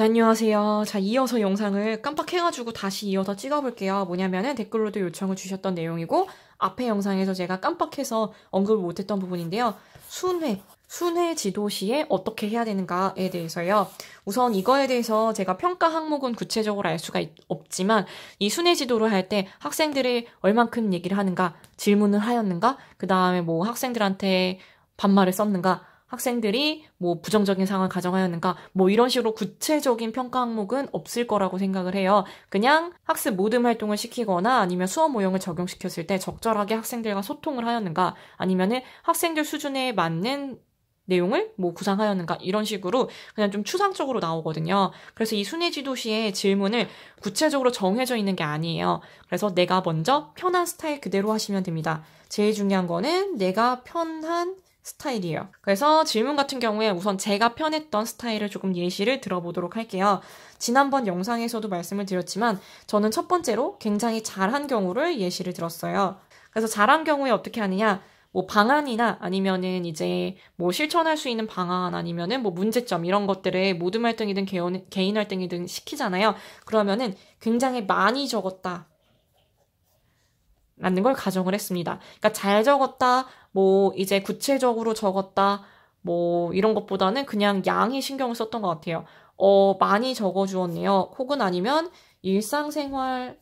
자, 네, 안녕하세요. 자, 이어서 영상을 깜빡해가지고 다시 이어서 찍어볼게요. 뭐냐면은 댓글로도 요청을 주셨던 내용이고, 앞에 영상에서 제가 깜빡해서 언급을 못했던 부분인데요. 순회, 순회 지도 시에 어떻게 해야 되는가에 대해서요. 우선 이거에 대해서 제가 평가 항목은 구체적으로 알 수가 있, 없지만 이 순회 지도를 할 때 학생들이 얼만큼 얘기를 하는가, 질문을 하였는가, 그 다음에 뭐 학생들한테 반말을 썼는가, 학생들이 뭐 부정적인 상황을 가정하였는가 뭐 이런 식으로 구체적인 평가 항목은 없을 거라고 생각을 해요. 그냥 학습 모듬 활동을 시키거나 아니면 수업 모형을 적용시켰을 때 적절하게 학생들과 소통을 하였는가 아니면은 학생들 수준에 맞는 내용을 뭐 구상하였는가 이런 식으로 그냥 좀 추상적으로 나오거든요. 그래서 이 순회 지도시의 질문을 구체적으로 정해져 있는 게 아니에요. 그래서 내가 먼저 편한 스타일 그대로 하시면 됩니다. 제일 중요한 거는 내가 편한 스타일이에요. 그래서 질문 같은 경우에 우선 제가 편했던 스타일을 조금 예시를 들어보도록 할게요. 지난번 영상에서도 말씀을 드렸지만 저는 첫 번째로 굉장히 잘한 경우를 예시를 들었어요. 그래서 잘한 경우에 어떻게 하느냐? 뭐 방안이나 아니면은 이제 뭐 실천할 수 있는 방안 아니면은 뭐 문제점 이런 것들을 모든 활동이든 개인, 개인 활동이든 시키잖아요. 그러면은 굉장히 많이 적었다. 라는 걸 가정을 했습니다. 그러니까 잘 적었다, 뭐 이제 구체적으로 적었다, 뭐 이런 것보다는 그냥 양이 신경을 썼던 것 같아요. 어, 많이 적어 주었네요. 혹은 아니면 일상생활이랑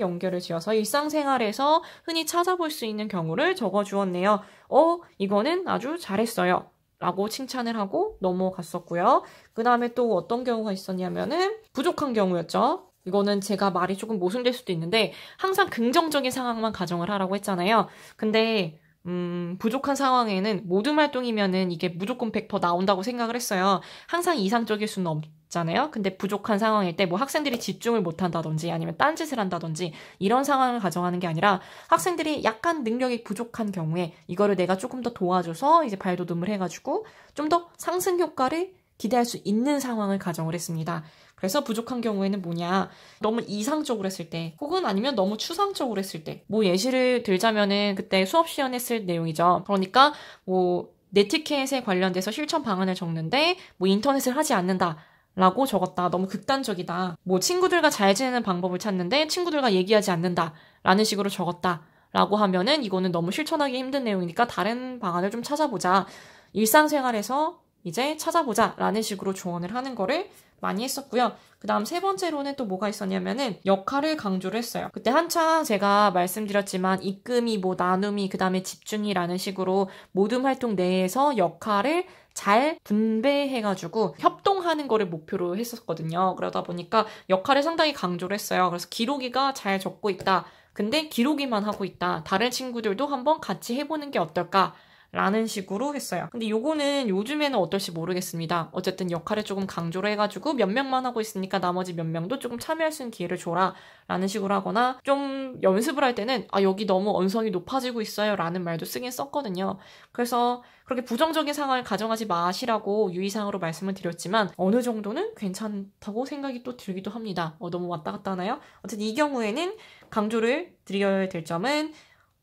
연결을 지어서 일상생활에서 흔히 찾아볼 수 있는 경우를 적어 주었네요. 어, 이거는 아주 잘했어요. 라고 칭찬을 하고 넘어갔었고요. 그 다음에 또 어떤 경우가 있었냐면은 부족한 경우였죠. 이거는 제가 말이 조금 모순될 수도 있는데 항상 긍정적인 상황만 가정을 하라고 했잖아요. 근데 음, 부족한 상황에는 모든 활동이면은 이게 무조건 100% 나온다고 생각을 했어요. 항상 이상적일 수는 없잖아요. 근데 부족한 상황일 때 뭐 학생들이 집중을 못 한다든지 아니면 딴짓을 한다든지 이런 상황을 가정하는 게 아니라 학생들이 약간 능력이 부족한 경우에 이거를 내가 조금 더 도와줘서 이제 발돋움을 해가지고 좀 더 상승 효과를 기대할 수 있는 상황을 가정을 했습니다. 그래서 부족한 경우에는 뭐냐 너무 이상적으로 했을 때 혹은 아니면 너무 추상적으로 했을 때 뭐 예시를 들자면은 그때 수업 시연했을 내용이죠. 그러니까 뭐 네티켓에 관련돼서 실천 방안을 적는데 뭐 인터넷을 하지 않는다. 라고 적었다. 너무 극단적이다. 뭐 친구들과 잘 지내는 방법을 찾는데 친구들과 얘기하지 않는다. 라는 식으로 적었다. 라고 하면은 이거는 너무 실천하기 힘든 내용이니까 다른 방안을 좀 찾아보자. 일상생활에서 이제 찾아보자 라는 식으로 조언을 하는 거를 많이 했었고요. 그 다음 세 번째로는 또 뭐가 있었냐면은 역할을 강조를 했어요. 그때 한창 제가 말씀드렸지만 입금이 뭐 나눔이 그 다음에 집중이라는 식으로 모든 활동 내에서 역할을 잘 분배해가지고 협동하는 거를 목표로 했었거든요. 그러다 보니까 역할을 상당히 강조를 했어요. 그래서 기록이가 잘 적고 있다. 근데 기록이만 하고 있다. 다른 친구들도 한번 같이 해보는 게 어떨까? 라는 식으로 했어요. 근데 요거는 요즘에는 어떨지 모르겠습니다. 어쨌든 역할을 조금 강조를 해가지고 몇 명만 하고 있으니까 나머지 몇 명도 조금 참여할 수 있는 기회를 줘라 라는 식으로 하거나 좀 연습을 할 때는 아 여기 너무 언성이 높아지고 있어요 라는 말도 쓰긴 썼거든요. 그래서 그렇게 부정적인 상황을 가정하지 마시라고 유의사항으로 말씀을 드렸지만 어느 정도는 괜찮다고 생각이 또 들기도 합니다. 어, 너무 왔다 갔다 하나요? 어쨌든 이 경우에는 강조를 드려야 될 점은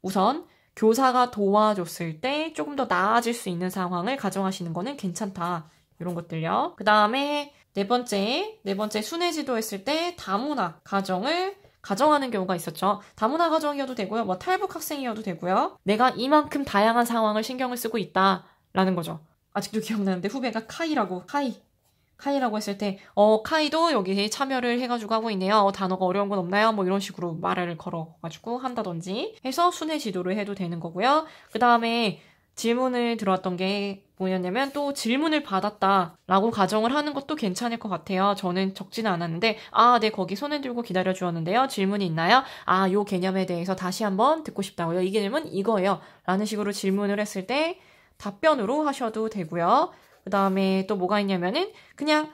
우선 교사가 도와줬을 때 조금 더 나아질 수 있는 상황을 가정하시는 거는 괜찮다. 이런 것들요. 그 다음에 네 번째, 네 번째 순회 지도했을 때 다문화 가정을 가정하는 경우가 있었죠. 다문화 가정이어도 되고요. 뭐 탈북 학생이어도 되고요. 내가 이만큼 다양한 상황을 신경을 쓰고 있다라는 거죠. 아직도 기억나는데 후배가 카이라고 카이 카이라고 했을 때, 어, 카이도 여기 참여를 해가지고 하고 있네요. 어, 단어가 어려운 건 없나요? 뭐 이런 식으로 말을 걸어가지고 한다든지 해서 순회 지도를 해도 되는 거고요. 그 다음에 질문을 들어왔던 게 뭐였냐면 또 질문을 받았다라고 가정을 하는 것도 괜찮을 것 같아요. 저는 적지는 않았는데 아, 네 거기 손을 들고 기다려 주었는데요. 질문이 있나요? 아, 요 개념에 대해서 다시 한번 듣고 싶다고요. 이 개념은 이거예요. 라는 식으로 질문을 했을 때 답변으로 하셔도 되고요. 그 다음에 또 뭐가 있냐면은 그냥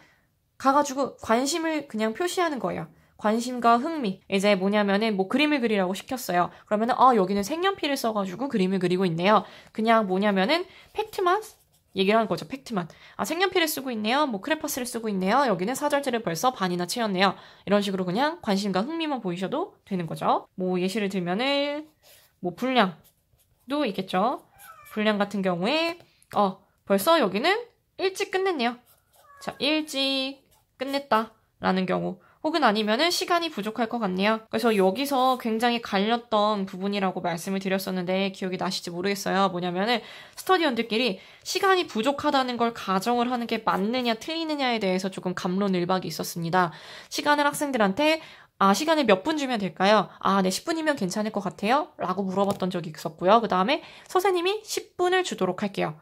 가가지고 관심을 그냥 표시하는 거예요. 관심과 흥미. 이제 뭐냐면은 뭐 그림을 그리라고 시켰어요. 그러면은 아 여기는 색연필을 써가지고 그림을 그리고 있네요. 그냥 뭐냐면은 팩트만 얘기를 하는 거죠. 팩트만. 아 색연필을 쓰고 있네요. 뭐 크레파스를 쓰고 있네요. 여기는 사절제를 벌써 반이나 채웠네요. 이런 식으로 그냥 관심과 흥미만 보이셔도 되는 거죠. 뭐 예시를 들면은 뭐 분량도 있겠죠. 분량 같은 경우에 어 벌써 여기는 일찍 끝냈네요. 자, 일찍 끝냈다. 라는 경우. 혹은 아니면은 시간이 부족할 것 같네요. 그래서 여기서 굉장히 갈렸던 부분이라고 말씀을 드렸었는데 기억이 나실지 모르겠어요. 뭐냐면은 스터디원들끼리 시간이 부족하다는 걸 가정을 하는 게 맞느냐 틀리느냐에 대해서 조금 감론을박이 있었습니다. 시간을 학생들한테 아, 시간을 몇 분 주면 될까요? 아, 네, 10분이면 괜찮을 것 같아요? 라고 물어봤던 적이 있었고요. 그 다음에 선생님이 10분을 주도록 할게요.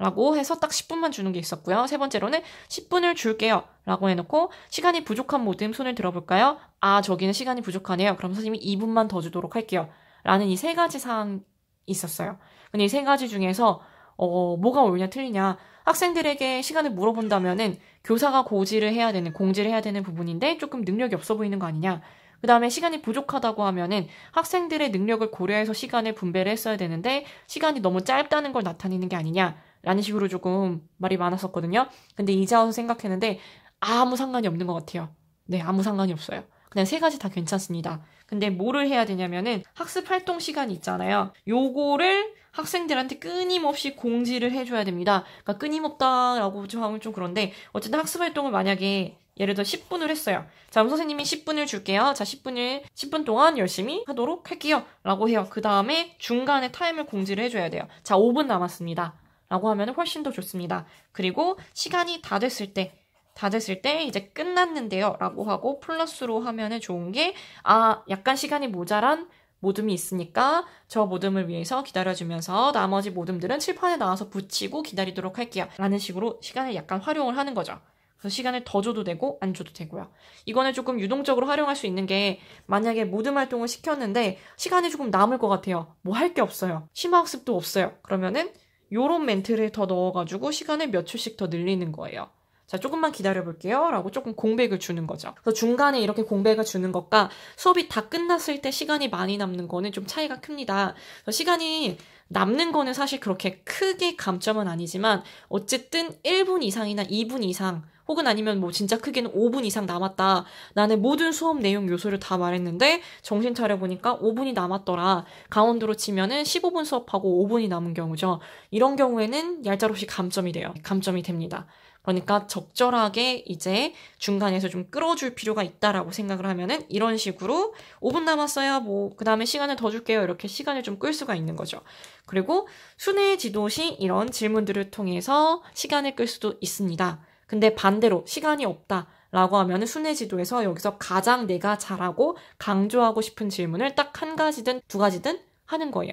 라고 해서 딱 10분만 주는 게 있었고요. 세 번째로는 10분을 줄게요. 라고 해놓고 시간이 부족한 모듬 손을 들어볼까요? 아, 저기는 시간이 부족하네요. 그럼 선생님이 2분만 더 주도록 할게요. 라는 이 세 가지 사항이 있었어요. 근데 이 세 가지 중에서 어, 뭐가 옳냐 틀리냐 학생들에게 시간을 물어본다면은 교사가 고지를 해야 되는 공지를 해야 되는 부분인데 조금 능력이 없어 보이는 거 아니냐 그 다음에 시간이 부족하다고 하면은 학생들의 능력을 고려해서 시간을 분배를 했어야 되는데 시간이 너무 짧다는 걸 나타내는 게 아니냐 라는 식으로 조금 말이 많았었거든요. 근데 이제 와서 생각했는데 아무 상관이 없는 것 같아요. 네, 아무 상관이 없어요. 그냥 세 가지 다 괜찮습니다. 근데 뭐를 해야 되냐면은 학습 활동 시간이 있잖아요. 요거를 학생들한테 끊임없이 공지를 해줘야 됩니다. 그러니까 끊임없다라고 하면 좀 그런데 어쨌든 학습 활동을 만약에 예를 들어 10분을 했어요. 자, 그럼 선생님이 10분을 줄게요. 자, 10분을 10분 동안 열심히 하도록 할게요. 라고 해요. 그 다음에 중간에 타임을 공지를 해줘야 돼요. 자, 5분 남았습니다. 라고 하면 훨씬 더 좋습니다. 그리고 시간이 다 됐을 때, 다 됐을 때 이제 끝났는데요. 라고 하고 플러스로 하면 좋은 게, 아, 약간 시간이 모자란 모듬이 있으니까 저 모듬을 위해서 기다려주면서 나머지 모듬들은 칠판에 나와서 붙이고 기다리도록 할게요. 라는 식으로 시간을 약간 활용을 하는 거죠. 그래서 시간을 더 줘도 되고 안 줘도 되고요. 이거는 조금 유동적으로 활용할 수 있는 게 만약에 모듬 활동을 시켰는데 시간이 조금 남을 것 같아요. 뭐 할 게 없어요. 심화학습도 없어요. 그러면은 요런 멘트를 더 넣어가지고 시간을 몇 초씩 더 늘리는 거예요. 자, 조금만 기다려 볼게요. 라고 조금 공백을 주는 거죠. 그래서 중간에 이렇게 공백을 주는 것과 수업이 다 끝났을 때 시간이 많이 남는 거는 좀 차이가 큽니다. 시간이 남는 거는 사실 그렇게 크게 감점은 아니지만 어쨌든 1분 이상이나 2분 이상 혹은 아니면 뭐 진짜 크게는 5분 이상 남았다. 나는 모든 수업 내용 요소를 다 말했는데 정신 차려보니까 5분이 남았더라. 강원도로 치면은 15분 수업하고 5분이 남은 경우죠. 이런 경우에는 얄짤없이 감점이 돼요. 감점이 됩니다. 그러니까 적절하게 이제 중간에서 좀 끌어줄 필요가 있다라고 생각을 하면은 이런 식으로 5분 남았어요. 뭐, 그 다음에 시간을 더 줄게요. 이렇게 시간을 좀 끌 수가 있는 거죠. 그리고 순회 지도 시 이런 질문들을 통해서 시간을 끌 수도 있습니다. 근데 반대로 시간이 없다. 라고 하면 순회 지도에서 여기서 가장 내가 잘하고 강조하고 싶은 질문을 딱 한 가지든 두 가지든 하는 거예요.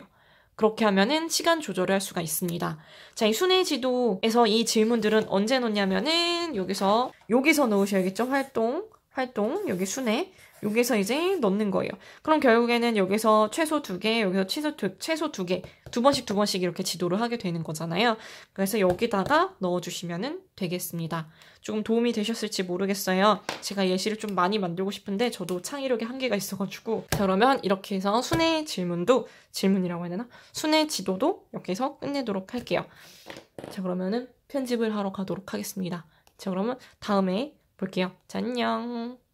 그렇게 하면은 시간 조절을 할 수가 있습니다. 자, 이 순회 지도에서 이 질문들은 언제 놓냐면은 여기서 여기서 넣으셔야겠죠. 활동, 활동, 여기 순회. 여기서 이제 넣는 거예요. 그럼 결국에는 여기서 최소 두 개, 여기서 최소 두, 최소 두 개, 두 번씩 두 번씩 이렇게 지도를 하게 되는 거잖아요. 그래서 여기다가 넣어주시면 되겠습니다. 조금 도움이 되셨을지 모르겠어요. 제가 예시를 좀 많이 만들고 싶은데 저도 창의력에 한계가 있어가지고 그러면 이렇게 해서 순회 질문도 질문이라고 해야 되나? 순회 지도도 이렇게 해서 끝내도록 할게요. 자 그러면은 편집을 하러 가도록 하겠습니다. 자 그러면 다음에 볼게요. 자 안녕.